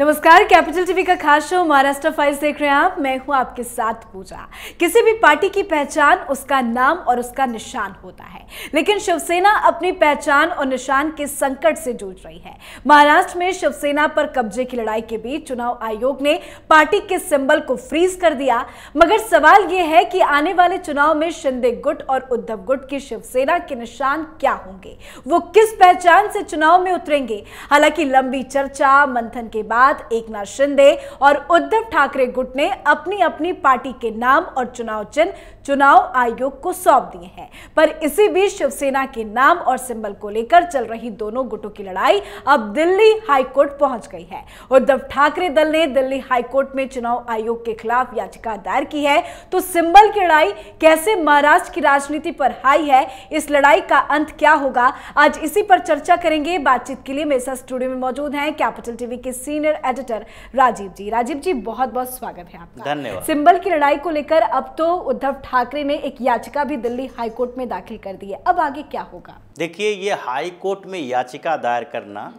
नमस्कार capital TV का खास शो महाराष्ट्र फाइल्स देख रहे हैं आप मैं हूं आपके साथ पूजा किसी भी पार्टी की पहचान उसका नाम और उसका निशान होता है लेकिन शिवसेना अपनी पहचान और निशान के संकट से जूझ रही है महाराष्ट्र में शिवसेना पर कब्जे की लड़ाई के बीच चुनाव आयोग ने पार्टी के सिंबल को फ्रीज कर दिया मगर सवाल यह है कि आने वाले चुनाव में शिंदे गुट और उद्धव गुट की शिवसेना के निशान क्या होंगे वो किस पहचान से चुनाव में उतरेंगे हालांकि लंबी चर्चा मंथन के बाद एक एकनाथ शिंदे और उद्धव ठाकरे गुट ने अपनी अपनी पार्टी के नाम और चुनाव चिन्ह चुनाव आयोग को सौंप दिए हैं पर इसी बीच शिवसेना के नाम और सिंबल को लेकर चल रही दोनों गुटों की लड़ाई अब दिल्ली हाईकोर्ट पहुंच गई है उद्धव ठाकरे दल ने दिल्ली हाईकोर्ट में चुनाव आयोग के खिलाफ याचिका दायर की है तो सिंबल की लड़ाई कैसे महाराष्ट्र की राजनीति पर हाई है इस लड़ाई का अंत क्या होगा आज इसी पर चर्चा करेंगे बातचीत के लिए मेरे साथ स्टूडियो में मौजूद हैं कैपिटल टीवी के सीनियर एडिटर राजीव जी राजीव जी बहुत बहुत स्वागत है आपका धन्यवाद सिंबल की लड़ाई को लेकर अब तो उद्धव ठाकरे ने एक याचिका भी दिल्ली हाईकोर्ट में दाखिल कर दी है अब आगे क्या होगा देखिए ये हाईकोर्ट में याचिका दायर करना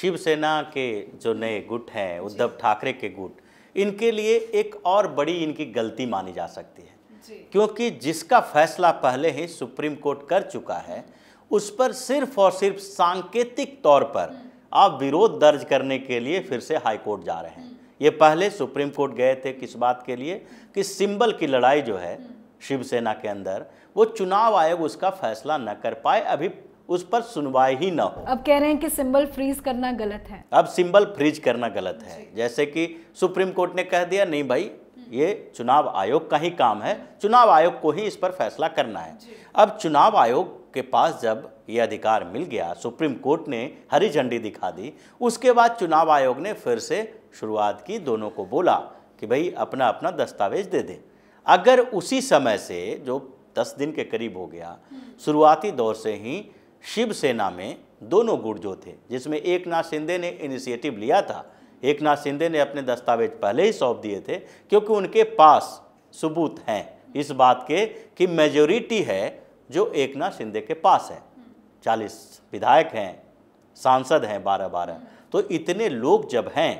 शिवसेना के जो नए गुट हैं उद्धव ठाकरे के गुट इनके लिए एक और बड़ी इनकी गलती मानी जा सकती है क्योंकि जिसका फैसला पहले ही सुप्रीम कोर्ट कर चुका है उस पर सिर्फ और सिर्फ सांकेतिक तौर पर हम्म। आप विरोध दर्ज करने के लिए फिर से हाई कोर्ट जा रहे हैं हम्म। ये पहले सुप्रीम कोर्ट गए थे किस बात के लिए हम्म। कि सिंबल की लड़ाई जो है हम्म। शिवसेना के अंदर वो चुनाव आयोग उसका फैसला न कर पाए अभी उस पर सुनवाई ही ना हो अब कह रहे हैं कि सिंबल फ्रीज करना गलत है अब सिंबल फ्रीज करना गलत है जैसे कि सुप्रीम कोर्ट ने कह दिया नहीं भाई ये चुनाव आयोग का ही काम है चुनाव आयोग को ही इस पर फैसला करना है अब चुनाव आयोग के पास जब ये अधिकार मिल गया सुप्रीम कोर्ट ने हरी झंडी दिखा दी उसके बाद चुनाव आयोग ने फिर से शुरुआत की दोनों को बोला कि भाई अपना अपना दस्तावेज दे दें अगर उसी समय से जो दस दिन के करीब हो गया शुरुआती दौर से ही शिवसेना में दोनों गुट जो थे जिसमें एक नाथ शिंदे ने इनिशिएटिव लिया था एक नाथ शिंदे ने अपने दस्तावेज पहले ही सौंप दिए थे क्योंकि उनके पास सबूत हैं इस बात के कि मेजोरिटी है जो एक नाथ शिंदे के पास है चालीस विधायक हैं सांसद हैं बारह बारह तो इतने लोग जब हैं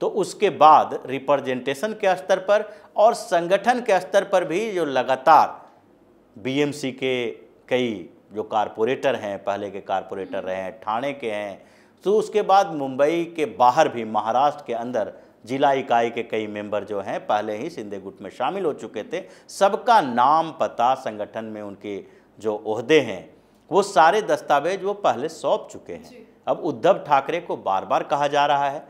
तो उसके बाद रिप्रेजेंटेशन के स्तर पर और संगठन के स्तर पर भी जो लगातार बीएमसी के कई जो कारपोरेटर हैं पहले के कारपोरेटर रहे हैं ठाणे के हैं तो उसके बाद मुंबई के बाहर भी महाराष्ट्र के अंदर जिला इकाई के कई मेंबर जो हैं पहले ही सिंधे गुट में शामिल हो चुके थे सबका नाम पता संगठन में उनके जो अहदे हैं वो सारे दस्तावेज वो पहले सौंप चुके हैं अब उद्धव ठाकरे को बार बार कहा जा रहा है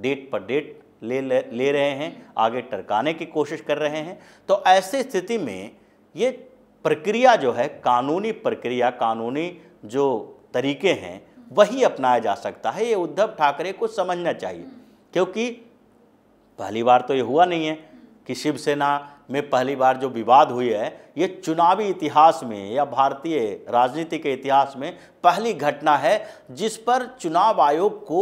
डेट पर डेट ले ले रहे हैं आगे टरकाने की कोशिश कर रहे हैं तो ऐसे स्थिति में ये प्रक्रिया जो है कानूनी प्रक्रिया कानूनी जो तरीके हैं वही अपनाया जा सकता है ये उद्धव ठाकरे को समझना चाहिए क्योंकि पहली बार तो ये हुआ नहीं है कि शिवसेना में पहली बार जो विवाद हुई है ये चुनावी इतिहास में या भारतीय राजनीति के इतिहास में पहली घटना है जिस पर चुनाव आयोग को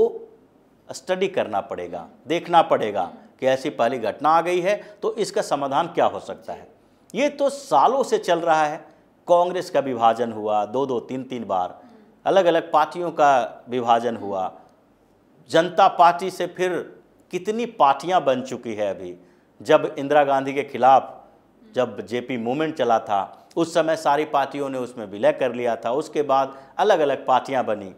स्टडी करना पड़ेगा देखना पड़ेगा कि ऐसी पहली घटना आ गई है तो इसका समाधान क्या हो सकता है ये तो सालों से चल रहा है कांग्रेस का विभाजन हुआ दो दो तीन तीन बार अलग अलग पार्टियों का विभाजन हुआ जनता पार्टी से फिर कितनी पार्टियां बन चुकी है अभी जब इंदिरा गांधी के खिलाफ जब जेपी मूवमेंट चला था उस समय सारी पार्टियों ने उसमें विलय कर लिया था उसके बाद अलग अलग पार्टियां बनी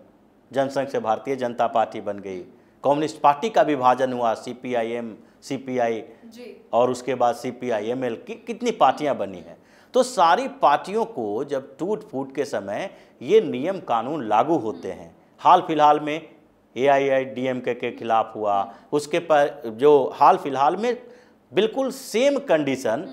जनसंघ से भारतीय जनता पार्टी बन गई कम्युनिस्ट पार्टी का विभाजन हुआ C P I M C P I और उसके बाद C P I M L की कितनी पार्टियां बनी हैं तो सारी पार्टियों को जब टूट फूट के समय ये नियम कानून लागू होते हैं हाल फिलहाल में ए आई आई डी एम के, के खिलाफ हुआ उसके पर जो हाल फिलहाल में बिल्कुल सेम कंडीशन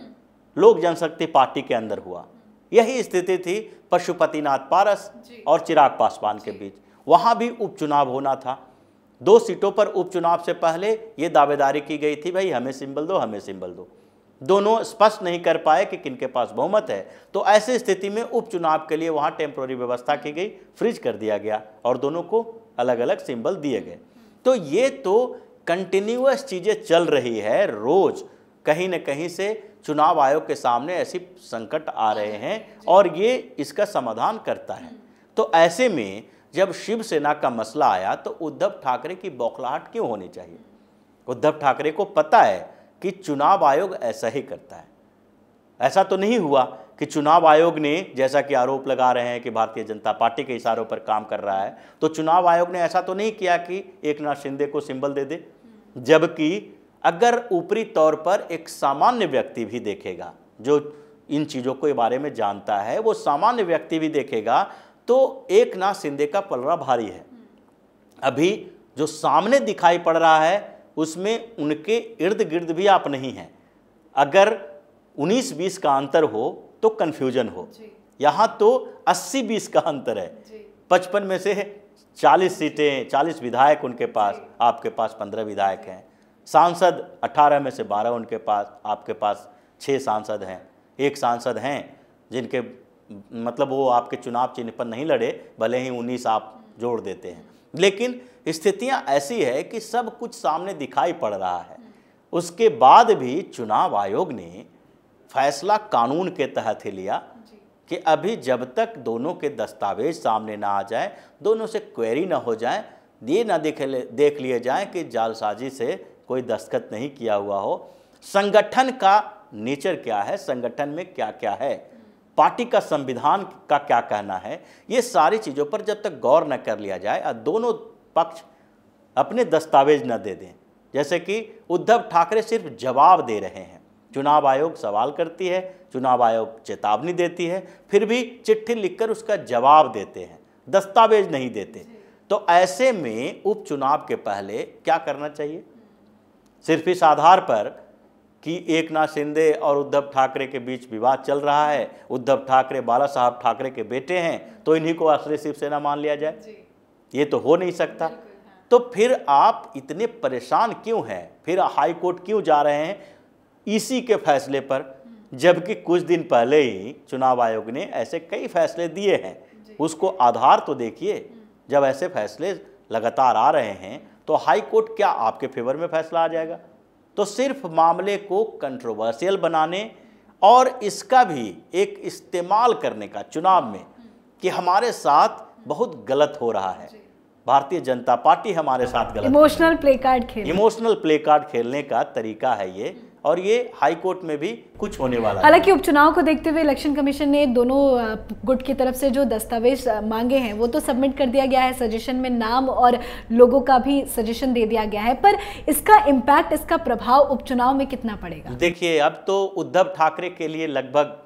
लोक जनशक्ति पार्टी के अंदर हुआ यही स्थिति थी पशुपतिनाथ पारस और चिराग पासवान के बीच वहाँ भी उपचुनाव होना था दो सीटों पर उपचुनाव से पहले ये दावेदारी की गई थी भाई हमें सिंबल दो हमें सिंबल दो दोनों स्पष्ट नहीं कर पाए कि किनके पास बहुमत है तो ऐसी स्थिति में उपचुनाव के लिए वहाँ टेम्प्रोरी व्यवस्था की गई फ्रिज कर दिया गया और दोनों को अलग अलग सिंबल दिए गए तो ये तो कंटिन्यूस चीज़ें चल रही है रोज़ कहीं न कहीं से चुनाव आयोग के सामने ऐसी संकट आ रहे हैं और ये इसका समाधान करता है तो ऐसे में जब शिवसेना का मसला आया तो उद्धव ठाकरे की बौखलाहट क्यों होनी चाहिए उद्धव ठाकरे को पता है कि चुनाव आयोग ऐसा ही करता है ऐसा तो नहीं हुआ कि चुनाव आयोग ने जैसा कि आरोप लगा रहे हैं कि भारतीय जनता पार्टी के इशारों पर काम कर रहा है तो चुनाव आयोग ने ऐसा तो नहीं किया कि एक नाथ शिंदे को सिंबल दे दे जबकि अगर ऊपरी तौर पर एक सामान्य व्यक्ति भी देखेगा जो इन चीज़ों के बारे में जानता है वो सामान्य व्यक्ति भी देखेगा तो एक नाथ शिंदे का पलड़ा भारी है अभी जो सामने दिखाई पड़ रहा है उसमें उनके इर्द गिर्द भी आप नहीं हैं अगर उन्नीस बीस का अंतर हो तो कन्फ्यूजन हो यहाँ तो अस्सी बीस का अंतर है पचपन में से चालीस सीटें चालीस विधायक उनके पास आपके पास पंद्रह विधायक हैं सांसद अट्ठारह में से बारह उनके पास आपके पास छः सांसद हैं एक सांसद हैं जिनके मतलब वो आपके चुनाव चिन्ह पर नहीं लड़े भले ही उन्नीस आप जोड़ देते हैं लेकिन स्थितियाँ ऐसी है कि सब कुछ सामने दिखाई पड़ रहा है हम्म। उसके बाद भी चुनाव आयोग ने फैसला कानून के तहत ही लिया कि अभी जब तक दोनों के दस्तावेज सामने ना आ जाए दोनों से क्वेरी ना हो जाए ये ना देख देख लिए जाए कि जालसाजी से कोई दस्तखत नहीं किया हुआ हो संगठन का नेचर क्या है संगठन में क्या क्या है पार्टी का संविधान का क्या कहना है ये सारी चीज़ों पर जब तक गौर न कर लिया जाए और दोनों पक्ष अपने दस्तावेज न दे दें जैसे कि उद्धव ठाकरे सिर्फ जवाब दे रहे हैं चुनाव आयोग सवाल करती है चुनाव आयोग चेतावनी देती है फिर भी चिट्ठी लिखकर उसका जवाब देते हैं दस्तावेज नहीं देते तो ऐसे में उपचुनाव के पहले क्या करना चाहिए सिर्फ इस आधार पर कि एक नाथ शिंदे और उद्धव ठाकरे के बीच विवाद चल रहा है उद्धव ठाकरे बाला साहब ठाकरे के बेटे हैं तो इन्हीं को असली शिवसेना मान लिया जाए ये तो हो नहीं सकता हाँ। तो फिर आप इतने परेशान क्यों हैं फिर हाई कोर्ट क्यों जा रहे हैं इसी के फैसले पर जबकि कुछ दिन पहले ही चुनाव आयोग ने ऐसे कई फैसले दिए हैं उसको आधार तो देखिए जब ऐसे फैसले लगातार आ रहे हैं तो हाई कोर्ट क्या आपके फेवर में फैसला आ जाएगा तो सिर्फ मामले को कंट्रोवर्शियल बनाने और इसका भी एक इस्तेमाल करने का चुनाव में कि हमारे साथ बहुत गलत हो रहा है भारतीय जनता पार्टी हमारे साथ गलत इमोशनल प्ले कार्ड खेल इमोशनल प्ले कार्ड खेलने का तरीका है ये और ये हाई कोर्ट में भी कुछ होने वाला है हालांकि उपचुनाव को देखते हुए इलेक्शन कमीशन ने दोनों गुट की तरफ से जो दस्तावेज मांगे हैं वो तो सबमिट कर दिया गया है सजेशन में नाम और लोगों का भी सजेशन दे दिया गया है पर इसका इम्पैक्ट इसका प्रभाव उपचुनाव में कितना पड़ेगा देखिए अब तो उद्धव ठाकरे के लिए लगभग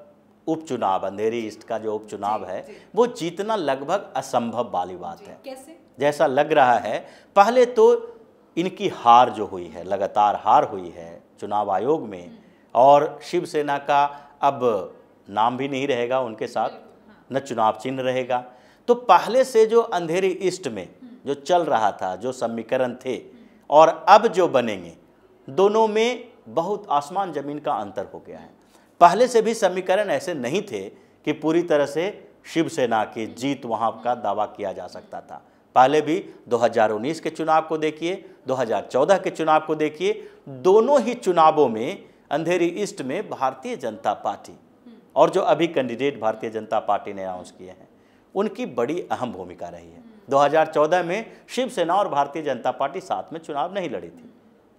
उपचुनाव अंधेरी ईस्ट का जो उपचुनाव है वो जीतना लगभग असंभव वाली बात है कैसे जैसा लग रहा है पहले तो इनकी हार जो हुई है लगातार हार हुई है चुनाव आयोग में और शिवसेना का अब नाम भी नहीं रहेगा उनके साथ हाँ। न चुनाव चिन्ह रहेगा तो पहले से जो अंधेरी ईस्ट में जो चल रहा था जो समीकरण थे और अब जो बनेंगे दोनों में बहुत आसमान ज़मीन का अंतर हो गया है पहले से भी समीकरण ऐसे नहीं थे कि पूरी तरह से शिवसेना की जीत वहाँ का दावा किया जा सकता था पहले भी 2019 के चुनाव को देखिए 2014 के चुनाव को देखिए दोनों ही चुनावों में अंधेरी ईस्ट में भारतीय जनता पार्टी और जो अभी कैंडिडेट भारतीय जनता पार्टी ने अनाउंस किए हैं उनकी बड़ी अहम भूमिका रही है 2014 में शिवसेना और भारतीय जनता पार्टी साथ में चुनाव नहीं लड़ी थी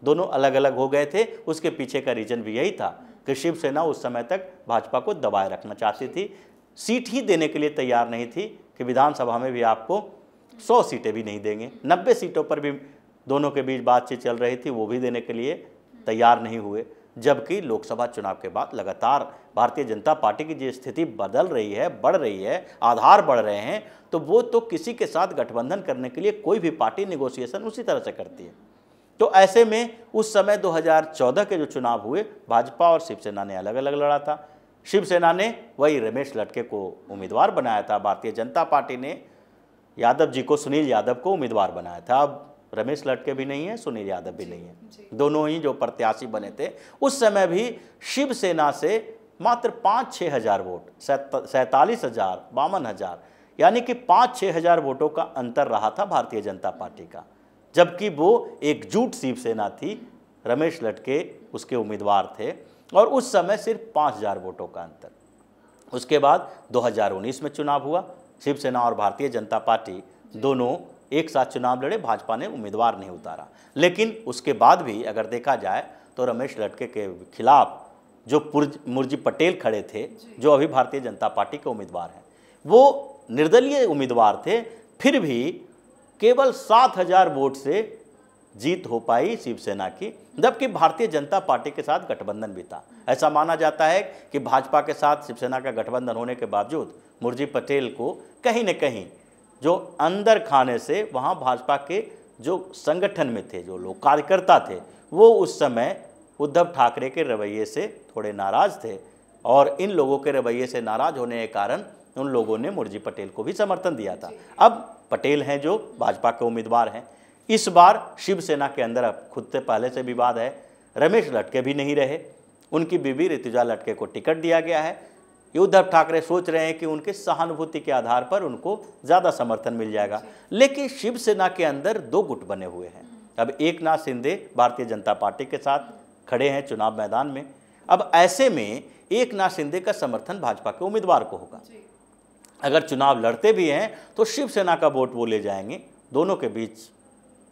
दोनों अलग अलग हो गए थे उसके पीछे का रीजन भी यही था कि शिवसेना उस समय तक भाजपा को दबाए रखना चाहती थी सीट ही देने के लिए तैयार नहीं थी कि विधानसभा में भी आपको सौ सीटें भी नहीं देंगे नब्बे सीटों पर भी दोनों के बीच बातचीत चल रही थी वो भी देने के लिए तैयार नहीं हुए जबकि लोकसभा चुनाव के बाद लगातार भारतीय जनता पार्टी की जो स्थिति बदल रही है बढ़ रही है आधार बढ़ रहे हैं तो वो तो किसी के साथ गठबंधन करने के लिए कोई भी पार्टी निगोसिएशन उसी तरह से करती है तो ऐसे में उस समय 2014 के जो चुनाव हुए भाजपा और शिवसेना ने अलग अलग लड़ा था शिवसेना ने वही रमेश लटके को उम्मीदवार बनाया था भारतीय जनता पार्टी ने यादव जी को सुनील यादव को उम्मीदवार बनाया था अब रमेश लटके भी नहीं है सुनील यादव भी नहीं है दोनों ही जो प्रत्याशी बने थे उस समय भी शिवसेना से मात्र पाँच छः हज़ार वोट सैंतालीस हज़ार बावन हज़ार यानी कि पाँच छः हज़ार वोटों का अंतर रहा था भारतीय जनता पार्टी का जबकि वो एकजुट शिवसेना थी रमेश लटके उसके उम्मीदवार थे और उस समय सिर्फ पाँच हज़ार वोटों का अंतर उसके बाद 2019 में चुनाव हुआ शिवसेना और भारतीय जनता पार्टी दोनों एक साथ चुनाव लड़े भाजपा ने उम्मीदवार नहीं उतारा लेकिन उसके बाद भी अगर देखा जाए तो रमेश लटके के खिलाफ जो मुरजी पटेल खड़े थे जो अभी भारतीय जनता पार्टी के उम्मीदवार हैं वो निर्दलीय उम्मीदवार थे फिर भी केवल सात हजार वोट से जीत हो पाई शिवसेना की जबकि भारतीय जनता पार्टी के साथ गठबंधन भी था ऐसा माना जाता है कि भाजपा के साथ शिवसेना का गठबंधन होने के बावजूद मुरजी पटेल को कहीं न कहीं जो अंदर खाने से वहाँ भाजपा के जो संगठन में थे जो लोग कार्यकर्ता थे वो उस समय उद्धव ठाकरे के रवैये से थोड़े नाराज़ थे और इन लोगों के रवैये से नाराज़ होने के कारण उन लोगों ने मुरजी पटेल को भी समर्थन दिया था अब पटेल हैं जो भाजपा के उम्मीदवार हैं इस बार शिवसेना के अंदर अब खुद से पहले से विवाद है रमेश लटके भी नहीं रहे उनकी बीवी ऋतुजा लटके को टिकट दिया गया है ये उद्धव ठाकरे सोच रहे हैं कि उनके सहानुभूति के आधार पर उनको ज़्यादा समर्थन मिल जाएगा लेकिन शिवसेना के अंदर दो गुट बने हुए हैं अब एक नाथ शिंदे भारतीय जनता पार्टी के साथ खड़े हैं चुनाव मैदान में अब ऐसे में एक नाथ शिंदे का समर्थन भाजपा के उम्मीदवार को होगा अगर चुनाव लड़ते भी हैं तो शिवसेना का वोट वो ले जाएंगे दोनों के बीच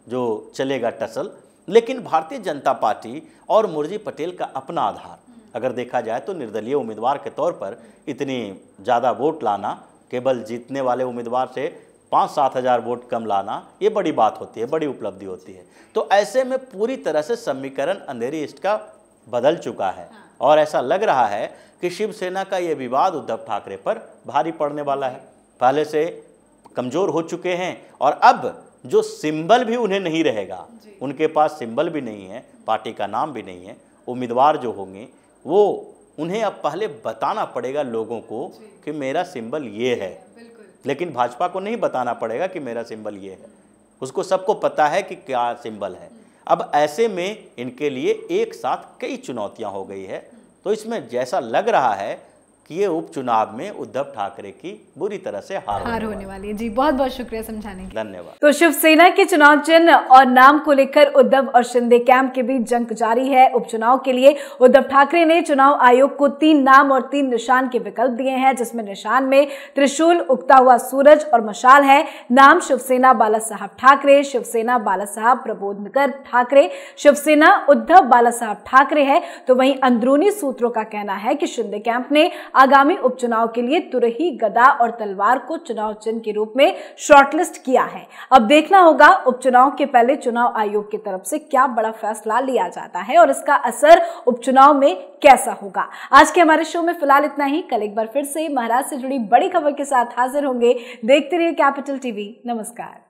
जो चलेगा टसल लेकिन भारतीय जनता पार्टी और मुर्जी पटेल का अपना आधार अगर देखा जाए तो निर्दलीय उम्मीदवार के तौर पर इतनी ज़्यादा वोट लाना केवल जीतने वाले उम्मीदवार से पाँच सात हज़ार वोट कम लाना ये बड़ी बात होती है बड़ी उपलब्धि होती है तो ऐसे में पूरी तरह से समीकरण अंधेरी ईस्ट का बदल चुका है हाँ। और ऐसा लग रहा है कि शिवसेना का ये विवाद उद्धव ठाकरे पर भारी पड़ने वाला है पहले से कमज़ोर हो चुके हैं और अब जो सिंबल भी उन्हें नहीं रहेगा उनके पास सिंबल भी नहीं है पार्टी का नाम भी नहीं है उम्मीदवार जो होंगे वो उन्हें अब पहले बताना पड़ेगा लोगों को कि मेरा सिंबल ये है लेकिन भाजपा को नहीं बताना पड़ेगा कि मेरा सिंबल ये है उसको सबको पता है कि क्या सिंबल है अब ऐसे में इनके लिए एक साथ कई चुनौतियां हो गई है तो इसमें जैसा लग रहा है कि ये उपचुनाव में उद्धव ठाकरे की बुरी तरह से हार, हार होने वाली है जी बहुत बहुत शुक्रिया समझाने के धन्यवाद तो शिवसेना के चुनाव चिन्ह और नाम को लेकर उद्धव और शिंदे कैंप के बीच जंग जारी है उपचुनाव के लिए उद्धव ठाकरे ने चुनाव आयोग को तीन नाम और तीन निशान के विकल्प दिए हैं जिसमें निशान में त्रिशूल उगता हुआ सूरज और मशाल है नाम शिवसेना बाला साहब ठाकरे शिवसेना बाला साहब प्रबोधनकर ठाकरे शिवसेना उद्धव बाला साहब ठाकरे है तो वहीं अंदरूनी सूत्रों का कहना है कि शिंदे कैंप ने आगामी उपचुनाव के लिए तुरही गदा और तलवार को चुनाव चिन्ह के रूप में शॉर्टलिस्ट किया है अब देखना होगा उपचुनाव के पहले चुनाव आयोग की तरफ से क्या बड़ा फैसला लिया जाता है और इसका असर उपचुनाव में कैसा होगा आज के हमारे शो में फिलहाल इतना ही कल एक बार फिर से महाराज से जुड़ी बड़ी खबर के साथ हाजिर होंगे देखते रहिए कैपिटल टीवी नमस्कार